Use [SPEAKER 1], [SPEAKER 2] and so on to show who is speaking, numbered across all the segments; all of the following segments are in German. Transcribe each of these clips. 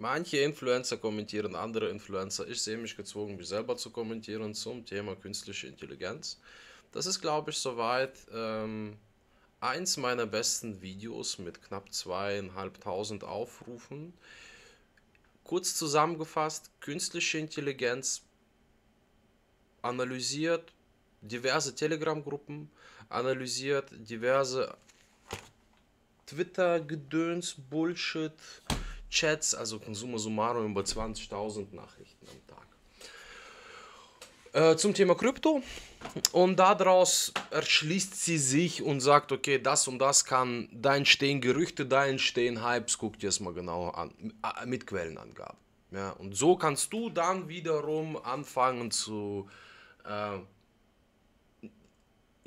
[SPEAKER 1] Manche Influencer kommentieren andere Influencer. Ich sehe mich gezwungen, mich selber zu kommentieren zum Thema künstliche Intelligenz. Das ist, glaube ich, soweit ähm, eins meiner besten Videos mit knapp zweieinhalbtausend Aufrufen. Kurz zusammengefasst, künstliche Intelligenz analysiert diverse Telegram-Gruppen, analysiert diverse Twitter-Gedöns-Bullshit, Chats, also summa summarum über 20.000 Nachrichten am Tag äh, zum Thema Krypto und daraus erschließt sie sich und sagt, okay, das und das kann, da entstehen Gerüchte, da entstehen Hypes, guck dir das mal genauer an, äh, mit Quellenangaben. Ja, und so kannst du dann wiederum anfangen zu äh,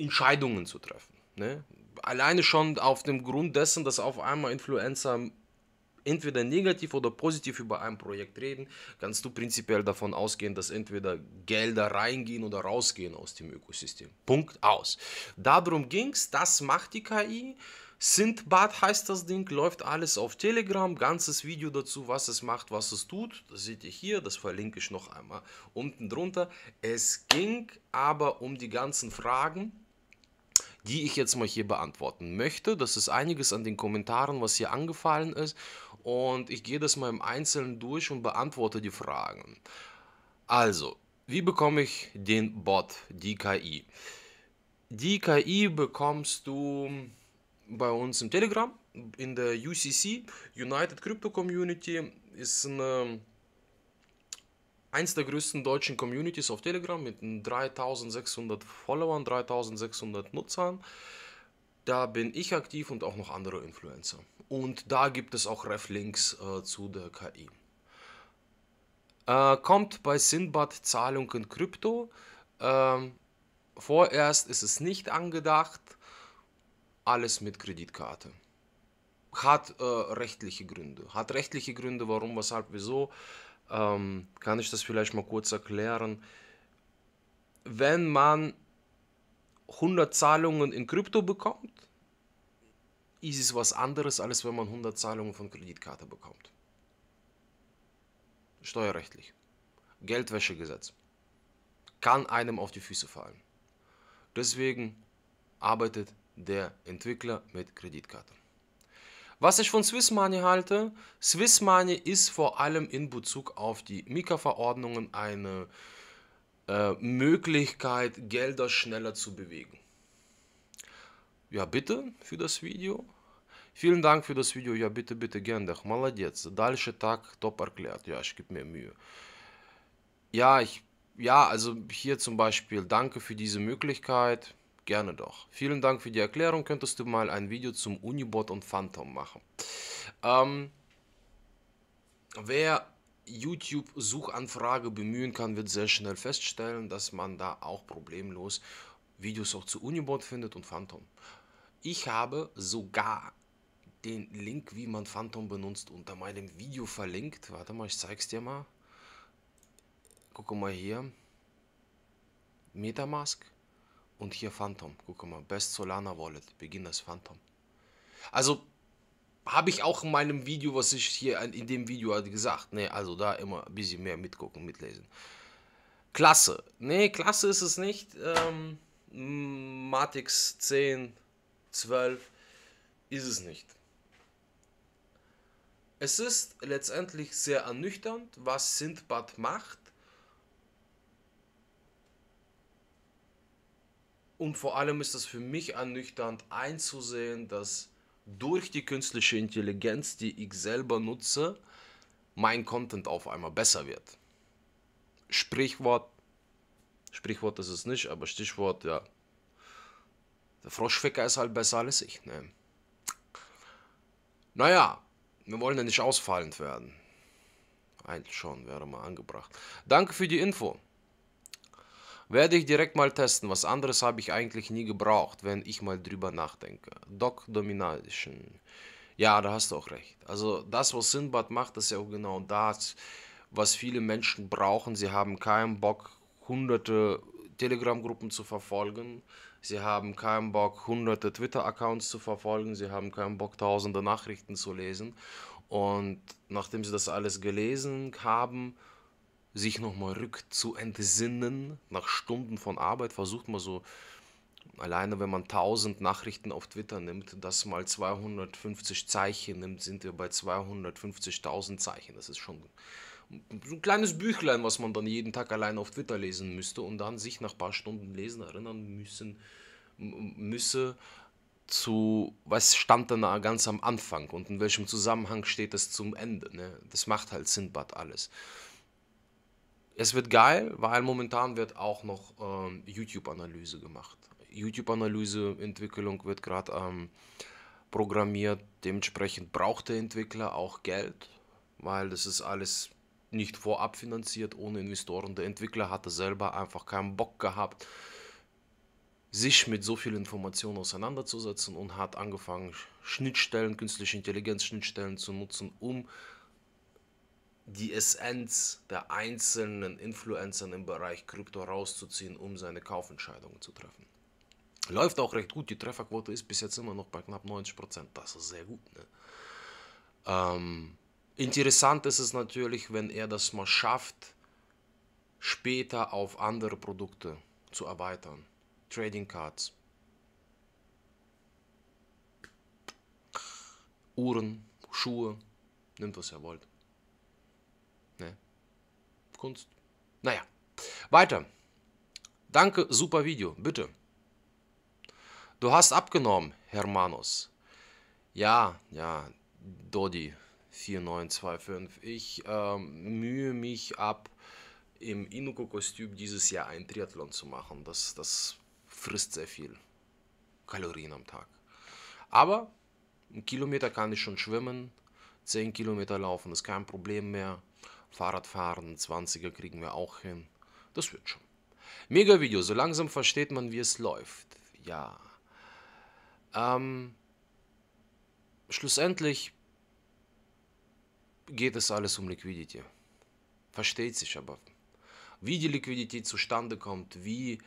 [SPEAKER 1] Entscheidungen zu treffen. Ne? Alleine schon auf dem Grund dessen, dass auf einmal Influencer entweder negativ oder positiv über ein Projekt reden, kannst du prinzipiell davon ausgehen, dass entweder Gelder reingehen oder rausgehen aus dem Ökosystem. Punkt aus. Darum ging es, das macht die KI. Sindbad heißt das Ding, läuft alles auf Telegram, ganzes Video dazu, was es macht, was es tut, das seht ihr hier, das verlinke ich noch einmal unten drunter. Es ging aber um die ganzen Fragen, die ich jetzt mal hier beantworten möchte. Das ist einiges an den Kommentaren, was hier angefallen ist und ich gehe das mal im Einzelnen durch und beantworte die Fragen. Also, wie bekomme ich den Bot, die KI? Die KI bekommst du bei uns im Telegram, in der UCC, United Crypto Community, ist eine, eins der größten deutschen Communities auf Telegram mit 3600 Followern, 3600 Nutzern. Da bin ich aktiv und auch noch andere Influencer. Und da gibt es auch Reflinks äh, zu der KI. Äh, kommt bei Sinbad Zahlung in Krypto. Ähm, vorerst ist es nicht angedacht. Alles mit Kreditkarte. Hat äh, rechtliche Gründe. Hat rechtliche Gründe, warum, weshalb, wieso. Ähm, kann ich das vielleicht mal kurz erklären. Wenn man 100 Zahlungen in Krypto bekommt, ist es was anderes, als wenn man 100 Zahlungen von Kreditkarte bekommt. Steuerrechtlich. Geldwäschegesetz. Kann einem auf die Füße fallen. Deswegen arbeitet der Entwickler mit Kreditkarte. Was ich von Swiss Money halte, Swiss Money ist vor allem in Bezug auf die Mika-Verordnungen eine äh, Möglichkeit, Gelder schneller zu bewegen. Ja, bitte für das Video. Vielen Dank für das Video. Ja, bitte, bitte, gerne. Gendach. Молодец. Дальше так top erklärt. Ja, ich gebe mir Mühe. Ja, ich, ja, also hier zum Beispiel, danke für diese Möglichkeit. Gerne doch. Vielen Dank für die Erklärung. Könntest du mal ein Video zum Unibot und Phantom machen? Ähm, wer YouTube-Suchanfrage bemühen kann, wird sehr schnell feststellen, dass man da auch problemlos Videos auch zu Unibot findet und Phantom. Ich habe sogar den Link, wie man Phantom benutzt, unter meinem Video verlinkt. Warte mal, ich zeig's dir mal. Guck mal hier. Metamask und hier Phantom. Guck mal, Best Solana Wallet, das Phantom. Also habe ich auch in meinem Video, was ich hier in dem Video hatte gesagt. Ne, also da immer ein bisschen mehr mitgucken, mitlesen. Klasse. Ne, klasse ist es nicht. Ähm, Matix 10, 12 ist es nicht. Es ist letztendlich sehr ernüchternd, was Sindbad macht. Und vor allem ist es für mich ernüchternd einzusehen, dass durch die künstliche Intelligenz, die ich selber nutze, mein Content auf einmal besser wird. Sprichwort, Sprichwort ist es nicht, aber Stichwort, ja. Der Froschficker ist halt besser als ich. Ne? Naja, wir wollen ja nicht ausfallend werden. Eigentlich schon, wäre mal angebracht. Danke für die Info. Werde ich direkt mal testen, was anderes habe ich eigentlich nie gebraucht, wenn ich mal drüber nachdenke. Doc Domination. Ja, da hast du auch recht. Also das, was Sinbad macht, ist ja auch genau das, was viele Menschen brauchen. Sie haben keinen Bock, hunderte Telegram-Gruppen zu verfolgen. Sie haben keinen Bock, hunderte Twitter-Accounts zu verfolgen. Sie haben keinen Bock, tausende Nachrichten zu lesen. Und nachdem sie das alles gelesen haben, sich nochmal rückzuentsinnen. Nach Stunden von Arbeit versucht man so, alleine wenn man 1000 Nachrichten auf Twitter nimmt, das mal 250 Zeichen nimmt, sind wir bei 250.000 Zeichen. Das ist schon so ein kleines Büchlein, was man dann jeden Tag alleine auf Twitter lesen müsste und dann sich nach ein paar Stunden lesen erinnern müssen, müsse zu, was stand da ganz am Anfang und in welchem Zusammenhang steht es zum Ende. Ne? Das macht halt Sindbad alles es wird geil, weil momentan wird auch noch ähm, YouTube-Analyse gemacht. YouTube-Analyse-Entwicklung wird gerade ähm, programmiert. Dementsprechend braucht der Entwickler auch Geld, weil das ist alles nicht vorab finanziert ohne Investoren. Der Entwickler hatte selber einfach keinen Bock gehabt, sich mit so viel Information auseinanderzusetzen und hat angefangen, Schnittstellen, künstliche Intelligenz-Schnittstellen zu nutzen, um die Essenz der einzelnen Influencern im Bereich Krypto rauszuziehen, um seine Kaufentscheidungen zu treffen. Läuft auch recht gut, die Trefferquote ist bis jetzt immer noch bei knapp 90%, Prozent. das ist sehr gut. Ne? Ähm, interessant ist es natürlich, wenn er das mal schafft, später auf andere Produkte zu erweitern. Trading Cards, Uhren, Schuhe, nimmt was ihr wollt. Ne? Kunst. Naja, weiter. Danke, super Video, bitte. Du hast abgenommen, Hermanus. Ja, ja, Dodi 4925. Ich äh, mühe mich ab, im Inuko-Kostüm dieses Jahr ein Triathlon zu machen. Das, das frisst sehr viel Kalorien am Tag. Aber einen Kilometer kann ich schon schwimmen, 10 Kilometer laufen ist kein Problem mehr. Fahrradfahren, 20er kriegen wir auch hin. Das wird schon. Mega Video, so langsam versteht man, wie es läuft. Ja. Ähm, schlussendlich geht es alles um Liquidity. Versteht sich aber. Wie die Liquidität zustande kommt, wie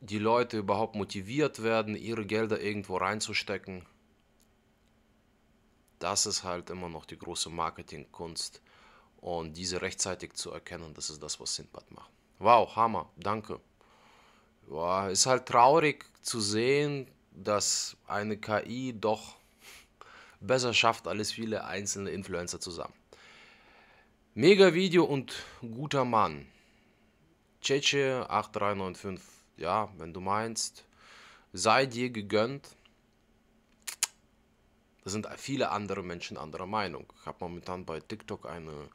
[SPEAKER 1] die Leute überhaupt motiviert werden, ihre Gelder irgendwo reinzustecken, das ist halt immer noch die große Marketingkunst und diese rechtzeitig zu erkennen, das ist das, was Sindbad macht. Wow, Hammer, danke. Ja, ist halt traurig zu sehen, dass eine KI doch besser schafft als viele einzelne Influencer zusammen. Mega Video und guter Mann. Cheche 8395, ja, wenn du meinst, sei dir gegönnt. Da sind viele andere Menschen anderer Meinung. Ich habe momentan bei TikTok eine,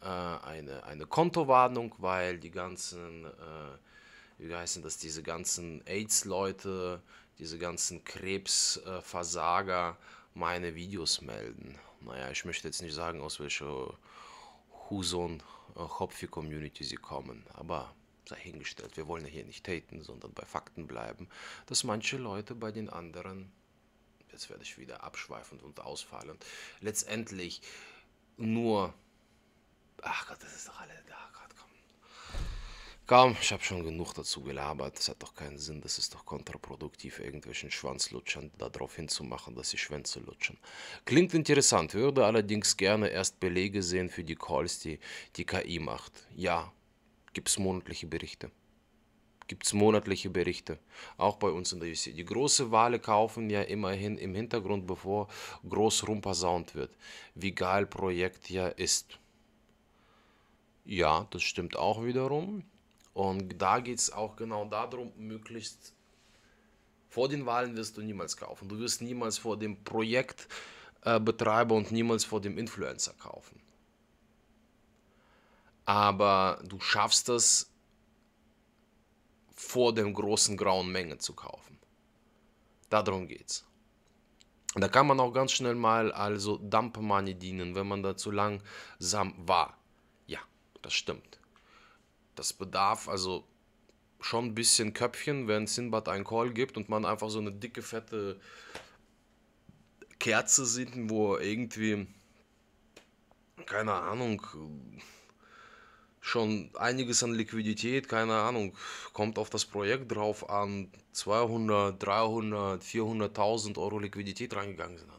[SPEAKER 1] äh, eine, eine Kontowarnung, weil die ganzen, äh, wie heißen das, diese ganzen AIDS-Leute, diese ganzen Krebsversager meine Videos melden. Naja, ich möchte jetzt nicht sagen, aus welcher Huson-Hopfi-Community äh, sie kommen, aber sei hingestellt, wir wollen ja hier nicht taten, sondern bei Fakten bleiben, dass manche Leute bei den anderen jetzt werde ich wieder abschweifend und ausfallend, letztendlich nur, ach Gott, das ist doch alle, ach Gott, komm. Komm, ich habe schon genug dazu gelabert. Das hat doch keinen Sinn. Das ist doch kontraproduktiv, irgendwelchen Schwanzlutschern darauf hinzumachen, dass sie Schwänze lutschen. Klingt interessant, würde allerdings gerne erst Belege sehen für die Calls, die die KI macht. Ja, gibt es monatliche Berichte gibt es monatliche Berichte, auch bei uns in der UC. Die großen Wale kaufen ja immerhin im Hintergrund, bevor groß rumpasaunt wird, wie geil Projekt ja ist. Ja, das stimmt auch wiederum. Und da geht es auch genau darum, möglichst vor den Wahlen wirst du niemals kaufen. Du wirst niemals vor dem Projektbetreiber äh, und niemals vor dem Influencer kaufen. Aber du schaffst das vor dem großen grauen Menge zu kaufen. Darum geht's. Da kann man auch ganz schnell mal also Dump Money dienen, wenn man da zu langsam war. Ja, das stimmt. Das bedarf also schon ein bisschen Köpfchen, wenn Sinbad einen Call gibt und man einfach so eine dicke, fette Kerze sieht, wo irgendwie, keine Ahnung, schon einiges an Liquidität, keine Ahnung, kommt auf das Projekt drauf an, 200, 300, 400.000 Euro Liquidität reingegangen sind.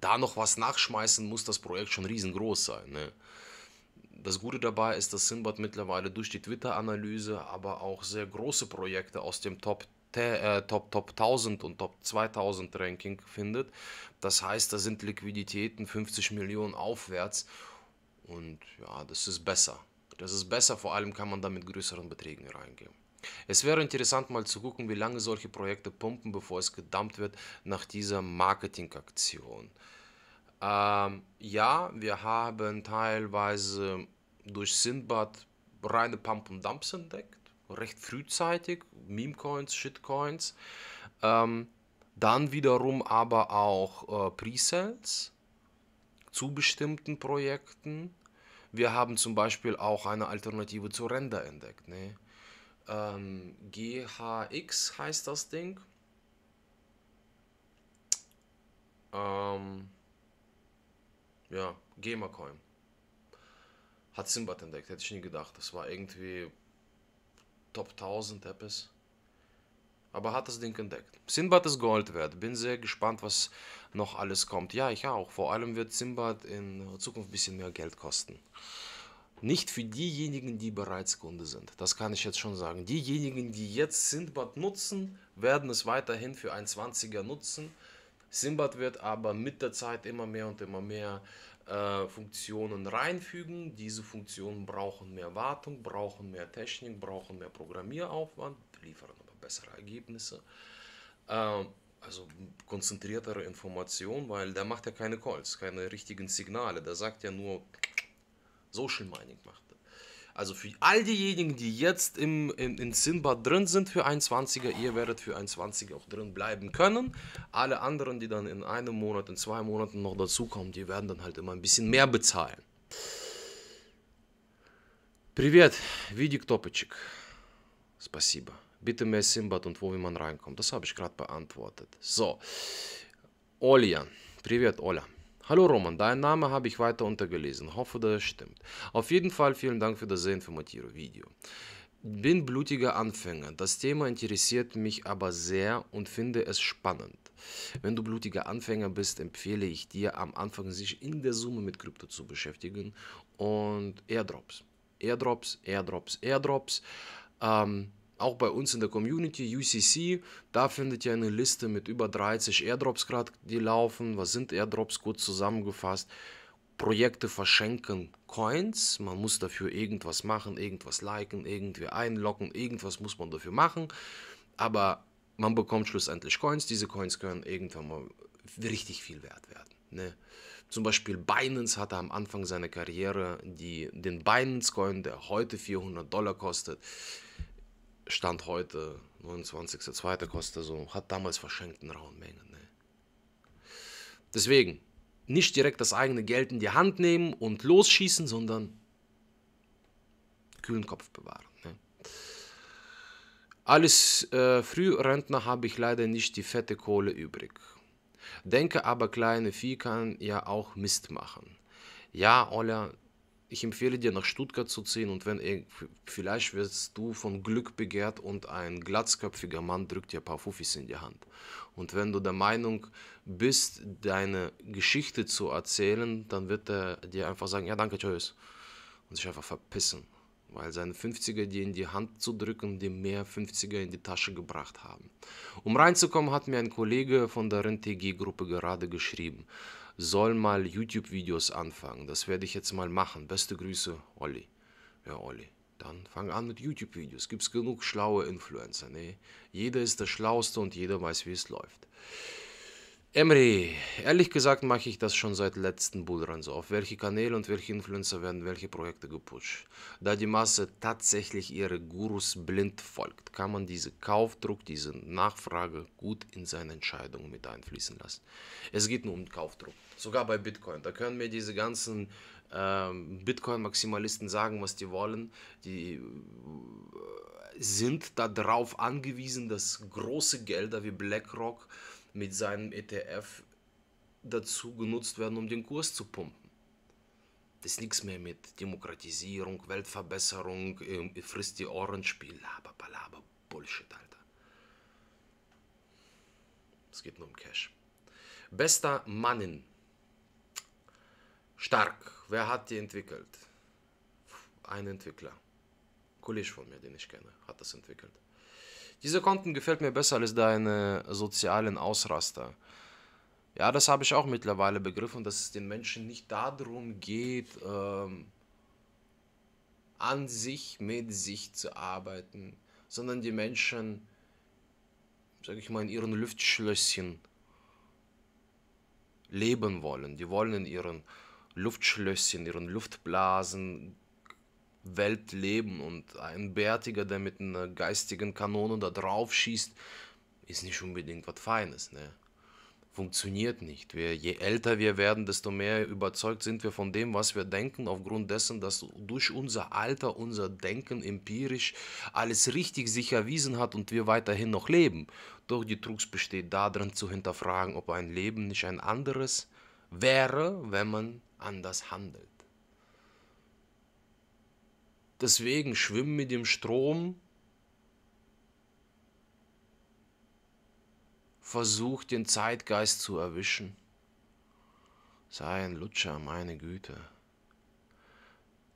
[SPEAKER 1] Da noch was nachschmeißen, muss das Projekt schon riesengroß sein. Ne? Das Gute dabei ist, dass Sinbad mittlerweile durch die Twitter-Analyse, aber auch sehr große Projekte aus dem Top äh, Top, Top 1000 und Top 2000 Ranking findet. Das heißt, da sind Liquiditäten 50 Millionen aufwärts und ja, das ist besser. Das ist besser, vor allem kann man da mit größeren Beträgen reingehen. Es wäre interessant mal zu gucken, wie lange solche Projekte pumpen, bevor es gedumpt wird nach dieser Marketingaktion. Ähm, ja, wir haben teilweise durch Sindbad reine Pump und Dumps entdeckt, recht frühzeitig, Meme-Coins, Shitcoins. Ähm, dann wiederum aber auch äh, Presales zu bestimmten Projekten. Wir haben zum Beispiel auch eine Alternative zu Render entdeckt. Ne? Ähm, GHX heißt das Ding. Ähm, ja, Gamercoin. Hat Simbad entdeckt, hätte ich nie gedacht. Das war irgendwie Top 1000 etwas. Aber hat das Ding entdeckt. Sinbad ist Gold wert. Bin sehr gespannt, was noch alles kommt. Ja, ich auch. Vor allem wird Simbad in Zukunft ein bisschen mehr Geld kosten. Nicht für diejenigen, die bereits Kunde sind. Das kann ich jetzt schon sagen. Diejenigen, die jetzt Simbad nutzen, werden es weiterhin für 120 er nutzen. Simbad wird aber mit der Zeit immer mehr und immer mehr äh, Funktionen reinfügen. Diese Funktionen brauchen mehr Wartung, brauchen mehr Technik, brauchen mehr Programmieraufwand, liefern aber bessere Ergebnisse. Ähm, also konzentriertere Information, weil der macht ja keine Calls, keine richtigen Signale. Der sagt ja nur Social Mining macht. Also für all diejenigen, die jetzt im, im, in Sinbad drin sind für 21er, ihr werdet für 21er auch drin bleiben können. Alle anderen, die dann in einem Monat, in zwei Monaten noch dazukommen, die werden dann halt immer ein bisschen mehr bezahlen. Привет, Видик Топочек. Спасибо. Bitte mehr Simbad und wo will man reinkommen? Das habe ich gerade beantwortet. So, Olja. privat Olja. Hallo Roman, dein Name habe ich weiter untergelesen. Hoffe, das stimmt. Auf jeden Fall vielen Dank für das sehr informative Video. Bin blutiger Anfänger. Das Thema interessiert mich aber sehr und finde es spannend. Wenn du blutiger Anfänger bist, empfehle ich dir am Anfang sich in der Summe mit Krypto zu beschäftigen und Airdrops. Airdrops, Airdrops, Airdrops. Ähm, auch bei uns in der Community, UCC, da findet ihr eine Liste mit über 30 Airdrops gerade, die laufen. Was sind Airdrops? Kurz zusammengefasst. Projekte verschenken Coins. Man muss dafür irgendwas machen, irgendwas liken, irgendwie einloggen, irgendwas muss man dafür machen. Aber man bekommt schlussendlich Coins. Diese Coins können irgendwann mal richtig viel wert werden. Ne? Zum Beispiel Binance hatte am Anfang seiner Karriere die, den Binance Coin, der heute 400 Dollar kostet, Stand heute, 29.02. kostet so, hat damals verschenkt eine rauen Menge. Ne? Deswegen, nicht direkt das eigene Geld in die Hand nehmen und losschießen, sondern kühlen Kopf bewahren. Ne? Als äh, Frührentner habe ich leider nicht die fette Kohle übrig. Denke aber, kleine Vieh kann ja auch Mist machen. Ja, Oller, ich empfehle dir, nach Stuttgart zu ziehen und wenn vielleicht wirst du von Glück begehrt und ein glatzköpfiger Mann drückt dir ein paar Fuffis in die Hand. Und wenn du der Meinung bist, deine Geschichte zu erzählen, dann wird er dir einfach sagen, ja danke, tschüss. Und sich einfach verpissen. Weil seine 50er dir in die Hand zu drücken, die mehr 50er in die Tasche gebracht haben. Um reinzukommen, hat mir ein Kollege von der RNTG-Gruppe gerade geschrieben soll mal YouTube-Videos anfangen. Das werde ich jetzt mal machen. Beste Grüße, Olli. Ja, Olli. Dann fang an mit YouTube-Videos. Gibt es genug schlaue Influencer, Nee. Jeder ist der Schlauste und jeder weiß, wie es läuft. Emre, ehrlich gesagt mache ich das schon seit letzten Bullrun so. Auf welche Kanäle und welche Influencer werden welche Projekte gepusht? Da die Masse tatsächlich ihre Gurus blind folgt, kann man diesen Kaufdruck, diese Nachfrage gut in seine Entscheidungen mit einfließen lassen. Es geht nur um Kaufdruck. Sogar bei Bitcoin. Da können mir diese ganzen ähm, Bitcoin-Maximalisten sagen, was die wollen. Die äh, sind darauf angewiesen, dass große Gelder wie BlackRock mit seinem ETF dazu genutzt werden, um den Kurs zu pumpen. Das ist nichts mehr mit Demokratisierung, Weltverbesserung, äh, ähm, frisst die Ohrenspiel, laber, laber, Bullshit, Alter. Es geht nur um Cash. Bester Mannin. Stark. Wer hat die entwickelt? Ein Entwickler. Kollege von mir, den ich kenne, hat das entwickelt. Dieser Konten gefällt mir besser als deine sozialen Ausraster. Ja, das habe ich auch mittlerweile begriffen, dass es den Menschen nicht darum geht, ähm, an sich, mit sich zu arbeiten, sondern die Menschen, sage ich mal, in ihren Luftschlösschen leben wollen. Die wollen in ihren Luftschlösschen, ihren Luftblasen Welt leben und ein Bärtiger, der mit einer geistigen Kanone da drauf schießt, ist nicht unbedingt was Feines, ne? Funktioniert nicht. Wir, je älter wir werden, desto mehr überzeugt sind wir von dem, was wir denken, aufgrund dessen, dass durch unser Alter, unser Denken empirisch alles richtig sich erwiesen hat und wir weiterhin noch leben. Doch die Trugs besteht darin zu hinterfragen, ob ein Leben nicht ein anderes wäre, wenn man anders handelt. Deswegen schwimmen mit dem Strom. Versucht den Zeitgeist zu erwischen. Sei ein Lutscher, meine Güte.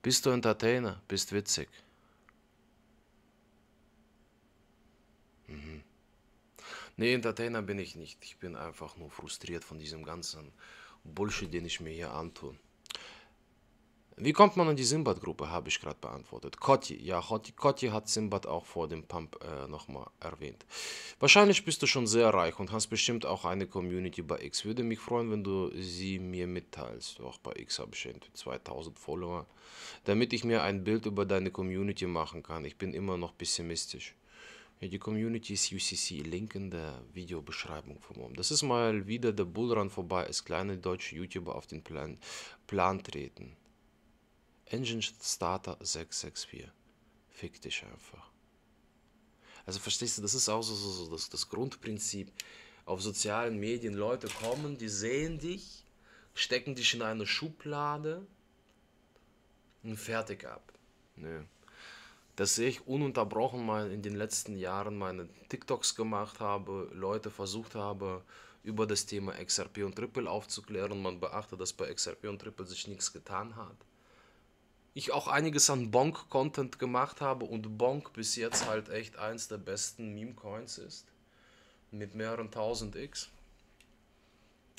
[SPEAKER 1] Bist du Entertainer? Bist witzig. Mhm. Nee, Entertainer bin ich nicht. Ich bin einfach nur frustriert von diesem ganzen Bullshit, den ich mir hier antun. Wie kommt man an die Simbad-Gruppe, habe ich gerade beantwortet. Kotti, ja, Kotti hat Simbad auch vor dem Pump äh, nochmal erwähnt. Wahrscheinlich bist du schon sehr reich und hast bestimmt auch eine Community bei X. Würde mich freuen, wenn du sie mir mitteilst. Auch bei X habe ich irgendwie 2000 Follower. Damit ich mir ein Bild über deine Community machen kann. Ich bin immer noch pessimistisch. Ja, die Community ist UCC, Link in der Videobeschreibung vom oben. Das ist mal wieder der Bullrun vorbei, als kleine deutsche YouTuber auf den Plan, Plan treten. Engine Starter 664. Fick dich einfach. Also verstehst du, das ist auch so, so, so das, das Grundprinzip. Auf sozialen Medien Leute kommen, die sehen dich, stecken dich in eine Schublade und fertig ab. Nö. sehe ich ununterbrochen mal in den letzten Jahren meine TikToks gemacht habe, Leute versucht habe, über das Thema XRP und Triple aufzuklären. Man beachte, dass bei XRP und Triple sich nichts getan hat ich auch einiges an Bonk-Content gemacht habe und Bonk bis jetzt halt echt eins der besten Meme-Coins ist. Mit mehreren 1000 X.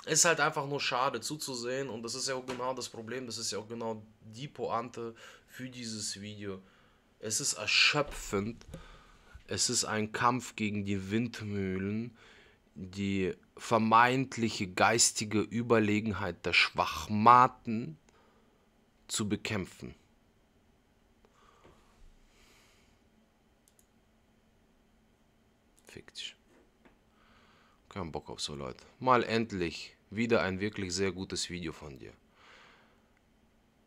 [SPEAKER 1] Ist halt einfach nur schade zuzusehen und das ist ja auch genau das Problem, das ist ja auch genau die Pointe für dieses Video. Es ist erschöpfend, es ist ein Kampf gegen die Windmühlen, die vermeintliche geistige Überlegenheit der Schwachmaten zu bekämpfen. Fickt dich. Kein Bock auf so Leute. Mal endlich wieder ein wirklich sehr gutes Video von dir.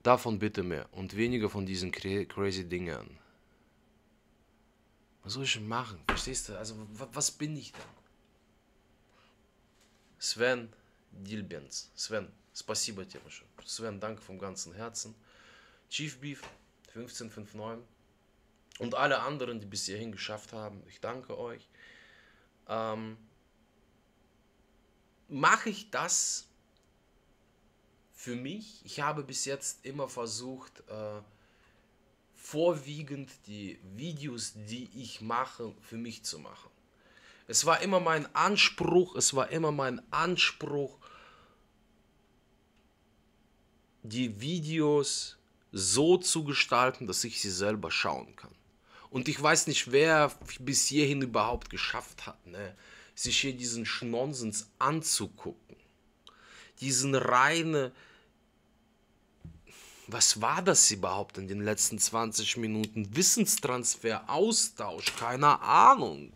[SPEAKER 1] Davon bitte mehr und weniger von diesen crazy Dingern. Was soll ich denn machen? Verstehst du? Also, was bin ich denn? Sven Dilbens. Sven, спасибо тебе schon. Sven, danke vom ganzen Herzen. Chief Beef 1559 und alle anderen, die bis hierhin geschafft haben. Ich danke euch ähm, mache ich das für mich? Ich habe bis jetzt immer versucht, äh, vorwiegend die Videos, die ich mache, für mich zu machen. Es war immer mein Anspruch, es war immer mein Anspruch, die Videos so zu gestalten, dass ich sie selber schauen kann. Und ich weiß nicht, wer bis hierhin überhaupt geschafft hat, ne? sich hier diesen Schnonsens anzugucken. Diesen reine. Was war das überhaupt in den letzten 20 Minuten? Wissenstransfer, Austausch, keine Ahnung.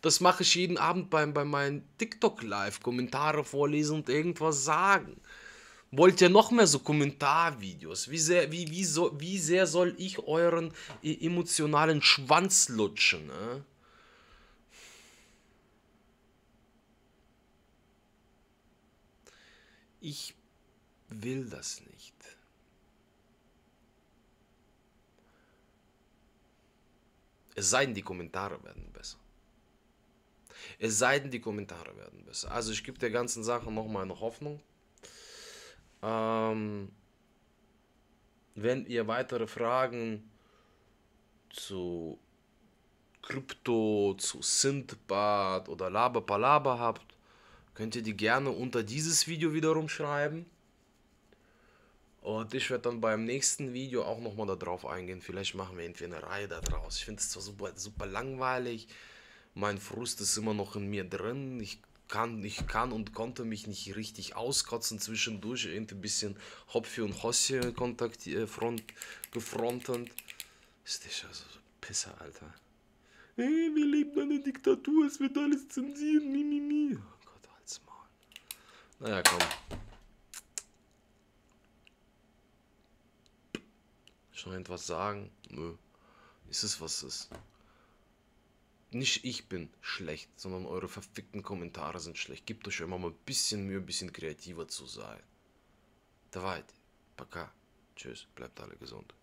[SPEAKER 1] Das mache ich jeden Abend bei, bei meinen TikTok-Live, Kommentare vorlesen und irgendwas sagen. Wollt ihr noch mehr so Kommentarvideos? Wie sehr, wie, wie, so, wie sehr soll ich euren e, emotionalen Schwanz lutschen? Ne? Ich will das nicht. Es sei denn, die Kommentare werden besser. Es sei denn, die Kommentare werden besser. Also ich gebe der ganzen Sache nochmal eine Hoffnung. Ähm, wenn ihr weitere Fragen zu Krypto, zu Sintbad oder Laberpalaber habt, könnt ihr die gerne unter dieses Video wiederum schreiben. Und ich werde dann beim nächsten Video auch nochmal darauf eingehen. Vielleicht machen wir irgendwie eine Reihe daraus. Ich finde es zwar super, super langweilig. Mein Frust ist immer noch in mir drin. Ich kann, ich kann und konnte mich nicht richtig auskotzen zwischendurch, irgendwie ein bisschen Hopfi und Hossi kontakt, äh, front, gefrontend. Ist das schon so Pisser, Alter. Hey, wir leben in Diktatur, es wird alles zensieren, mi, mi, mi. Oh Gott, halt's Maul. Naja, komm. Schon etwas sagen? Nö. Ist es, was ist? nicht ich bin schlecht, sondern eure verfickten Kommentare sind schlecht. Gebt euch immer mal ein bisschen Mühe, ein bisschen kreativer zu sein. Da weit. Пока. Tschüss. Bleibt alle gesund.